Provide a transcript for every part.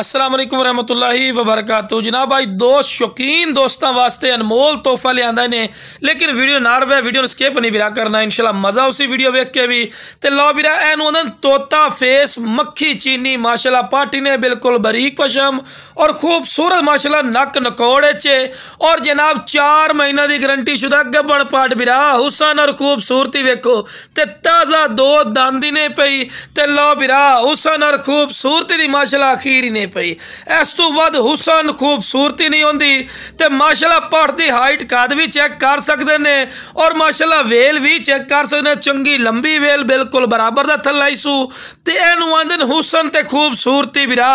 ਅਸਲਾਮ ਅਲੈਕੁਮ ਰਹਿਮਤੁਲਾਹੀ ਵਬਰਕਾਤੂ ਜਨਾਬ ਭਾਈ ਦੋ ਸ਼ੌਕੀਨ ਦੋਸਤਾਂ ਵਾਸਤੇ ਅਨਮੋਲ ਤੋਹਫਾ ਲਿਆਂਦਾ ਨੇ ਲੇਕਿਨ ਵੀਡੀਓ ਨਾ ਰਵੇ ਵੀਡੀਓ ਨੂੰ ਸਕਿਪ ਨਹੀਂ ਵਿਰਾ ਕਰਨਾ ਇਨਸ਼ਾਅੱਲਾ ਮਜ਼ਾ ਉਸੇ ਵੀਡੀਓ ਵੇਖ ਕੇ ਵੀ ਤੇ ਲਓ ਵੀਰਾ ਇਹਨੂੰ ਉਹਨਾਂ ਤੋਤਾ ਫੇਸ ਮੱਖੀ ਚੀਨੀ ਮਾਸ਼ਾਅੱਲਾ ਪਾਰਟੀ ਨੇ ਬਿਲਕੁਲ ਬਰੀਕ ਪਸ਼ਮ ਔਰ ਖੂਬਸੂਰਤ ਮਾਸ਼ਾਅੱਲਾ ਨੱਕ ਨਕੋੜੇ 'ਚ ਔਰ ਜਨਾਬ 4 ਮਹੀਨਾ ਦੀ ਗਾਰੰਟੀ ਸ਼ੁਦਾ ਗੱਬੜ ਪਾਟ ਵੀਰਾ ਹੁਸਨ ਔਰ ਖੂਬਸੂਰਤੀ ਵੇਖੋ ਤੇ ਤਾਜ਼ਾ ਦੋ ਦੰਦ ਨੇ ਪਈ ਤੇ ਲਓ ਵੀਰਾ ਹੁਸਨ ਔਰ ਖੂਬਸੂਰਤੀ ਦੀ ਮਾਸ਼ਾਅੱਲਾ ਅਖੀਰ ਨੇ ਨਹੀਂ ਪਈ ਇਸ ਤੋਂ ਵੱਧ ਹੁਸਨ ਖੂਬਸੂਰਤੀ ਨਹੀਂ ਹੁੰਦੀ ਤੇ ਮਾਸ਼ਾਅੱਲਾ ਪਹਾੜ ਦੀ ਹਾਈਟ ਕਾਦ ਵੀ ਚੈੱਕ ਕਰ ਸਕਦੇ ਨੇ ਔਰ ਮਾਸ਼ਾਅੱਲਾ ਵੇਲ ਵੀ ਚੈੱਕ ਕਰ ਸਕਦੇ ਨੇ ਚੰਗੀ ਲੰਬੀ ਵੇਲ ਬਿਲਕੁਲ ਬਰਾਬਰ ਦਾ ਥੱਲਾ ਇਸੂ ਤੇ ਇਹਨੂੰ ਆਂਦੇ ਨੇ ਹੁਸਨ ਤੇ ਖੂਬਸੂਰਤੀ ਵੀਰਾ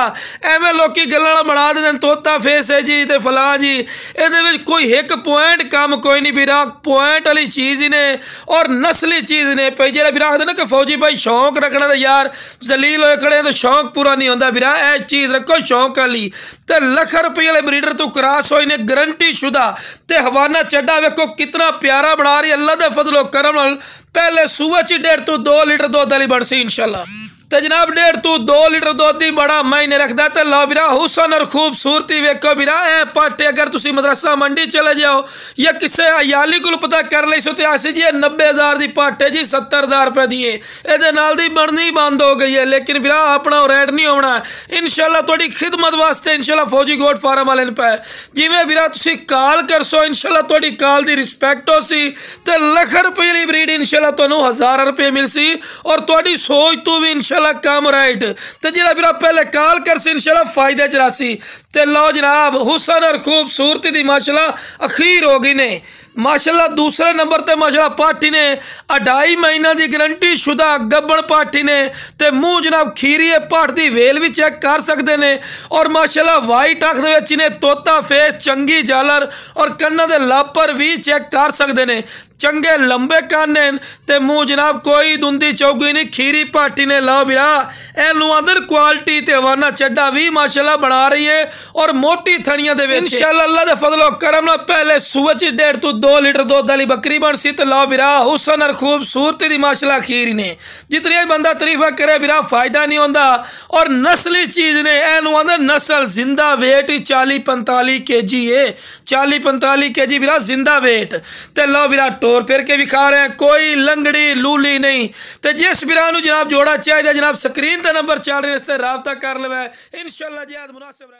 ਐਵੇਂ ਲੋਕੀ ਗੱਲਾਂ ਨਾਲ ਬਣਾ ਦਿੰਦੇ ਨੇ ਤੋਤਾ ਫੇਸ ਹੈ ਜੀ ਤੇ ਫਲਾ ਜੀ ਇਹਦੇ ਵਿੱਚ ਕੋਈ ਇੱਕ ਪੁਆਇੰਟ ਕੰਮ ਕੋਈ ਨਹੀਂ ਵੀਰਾ ਪੁਆਇੰਟ ਵਾਲੀ ਚੀਜ਼ ਹੀ ਨੇ ਔਰ ਨਸਲੀ ਚੀਜ਼ ਨੇ ਪਈ ਜਿਹੜਾ ਵੀਰਾ ਆਂਦੇ ਨੇ ਕਿ ਫੌਜੀ ਭਾਈ ਸ਼ੌਂਕ ਰੱਖਣਾ ਤਾਂ ਯਾਰ ਜ਼ਲੀਲ ਹੋਏ ਖੜੇ ਤਾਂ ਸ਼ੌਂਕ ਪੂਰਾ ਨਹੀਂ ਹੁੰਦਾ ਵੀਰਾ ਇਹ ਚੀਜ਼ ਕੋ ਸ਼ੌਂਕ ਲਈ ਤੇ ਲੱਖ ਰੁਪਏ ਵਾਲੇ ਬਰੀਡਰ ਤੋਂ ਕਰਾਸ ਹੋਏ ਨੇ ਗਰੰਟੀ ਸ਼ੁਦਾ ਤੇ ਹਵਾਨਾ ਚੱਡਾ ਵੇਖੋ ਕਿੰਨਾ ਪਿਆਰਾ ਬਣਾ ਰਹੀ ਅੱਲਾ ਦੇ ਫਜ਼ਲੋ ਕਰਮ ਨਾਲ ਪਹਿਲੇ ਸੂਬੇ ਚ 1.5 ਤੋਂ 2 ਲੀਟਰ ਦੁੱਧ ਵਾਲੀ ਬਣਸੀ ਇਨਸ਼ਾਅੱਲਾ तो जनाब डेढ़ तू दो लीटर दुध ही बड़ा मायने रखता तो लो बिरा हुसन और खूबसूरती वेखो बिरा ए पाटे अगर तुम मदरसा मंडी चले जाओ या किसी हयाली को पता कर ली सो तो ऐसी जी नब्बे हज़ार की पाटे जी सत्तर हज़ार रुपये की ये बननी बंद हो गई है लेकिन बिरा अपना रेट नहीं होना इन थोड़ी खिदमत वास्ते इनशाला फौजी गोट फार्म वाले ने पाए जिमें बिरा तुम कॉल कर सो इनशाला थोड़ी कॉल की रिस्पैक्ट हो सी तो लख रुपये ब्रीड इनशाला हज़ार रुपये मिल सी और सोच तू भी इनशाला ਇਨਸ਼ਾਅੱਲਾ ਕੰਮ ਰਾਈਟ ਤੇ ਜਿਹੜਾ ਵੀਰਾ ਪਹਿਲੇ ਕਾਲ ਕਰ ਸੀ ਇਨਸ਼ਾਅੱਲਾ ਫਾਇਦੇ ਚ ਰਾਸੀ ਤੇ ਲਓ ਜਨਾਬ ਹੁਸਨ ਔਰ ਖੂਬਸੂਰਤੀ ਦੀ ਮਾਸ਼ਾਅੱਲਾ ਅਖੀਰ ਹੋ ਗਈ ਨੇ ਮਾਸ਼ਾਅੱਲਾ ਦੂਸਰੇ ਨੰਬਰ ਤੇ ਮਾਸ਼ਾਅੱਲਾ ਪਾਰਟੀ ਨੇ अढ़ाई ਮਹੀਨਾ ਦੀ ਗਰੰਟੀ ਸ਼ੁਦਾ ਗੱਬਣ ਪਾਰਟੀ ਨੇ ਤੇ ਮੂੰਹ ਜਨਾਬ ਖੀਰੀਏ ਪਾਟ ਦੀ ਵੇਲ ਵੀ ਚੈੱਕ ਕਰ ਸਕਦੇ ਨੇ ਔਰ ਮਾਸ਼ਾਅੱਲਾ ਵਾਈਟ ਅੱਖ ਦੇ ਵਿੱਚ ਨੇ ਤੋਤਾ ਫੇਸ ਚੰਗੀ ਜਾਲਰ ਔਰ ਕੰਨਾਂ ਦੇ ਲਾਪਰ ਵੀ ਚੈੱਕ ਕਰ ਸਕਦੇ ਨੇ ਚੰਗੇ ਲੰਬੇ ਕੰਨ ਨੇ ਤੇ ਮੂੰਹ ਜਨਾਬ ਕੋਈ ਦੁੰਦੀ ਚੌਗੀ ਨਹੀਂ ਖੀਰੀ ਪਾਰਟੀ ਨੇ ਲਾ ਵੀਰਾ ਇਹ ਨੂੰ ਅੰਦਰ ਕੁਆਲਿਟੀ ਤੇ ਵਾਨਾ ਚੱਡਾ ਵੀ ਮਾਸ਼ਾਅੱਲਾ ਬਣਾ ਰਹੀ ਏ ਔਰ ਮੋਟੀ ਥਣੀਆਂ ਦੇ ਵਿੱਚ ਇਨਸ਼ਾਅੱਲਾ ਅੱਲਾ ਦੇ ਫਜ਼ਲੋ ਕਰਮ ਨਾਲ ਪਹਿਲੇ ਸੂਏ ਡੇਢ ਤੋਂ 2 ਲੀਟਰ ਦੁੱਧ ਵਾਲੀ ਬੱਕਰੀ ਬਣ ਸੀ ਤੇ ਲਓ ਵੀਰਾ ਹੁਸਨ ਅਰ ਖੂਬਸੂਰਤੀ ਦੀ ਮਾਸ਼ਾਅੱਲਾ ਖੀਰ ਨੇ ਜਿਤਨੇ ਬੰਦਾ ਤਾਰੀਫਾ ਕਰੇ ਵੀਰਾ ਫਾਇਦਾ ਨਹੀਂ ਹੁੰਦਾ ਔਰ ਨਸਲੀ ਚੀਜ਼ ਨੇ ਇਹਨੂੰ ਆਂਦਾ ਨਸਲ ਜ਼ਿੰਦਾ weight 40 45 ਕੇਜੀ ਏ 40 45 ਕੇਜੀ ਵੀਰਾ ਜ਼ਿੰਦਾ weight ਤੇ ਲਓ ਵੀਰਾ ਟੋਰ ਫਿਰ ਕੇ ਵਿਖਾ ਰਹੇ ਕੋਈ ਲੰਗੜੀ ਲੂਲੀ ਨਹੀਂ ਤੇ ਜਿਸ ਵੀਰਾ ਨੂੰ ਜਨਾਬ ਜੋੜਾ ਚਾਹੀਦਾ ਜਨਾਬ ਸਕਰੀਨ ਤੇ ਨੰਬਰ ਚੱਲ ਰਿਹਾ ਇਸ ਤੇ ਰਾਬਤਾ ਕਰ ਲਵੇ ਇਨਸ਼ਾਅੱਲਾ ਜੀ ਆਦ ਮੁਨਾਸਬ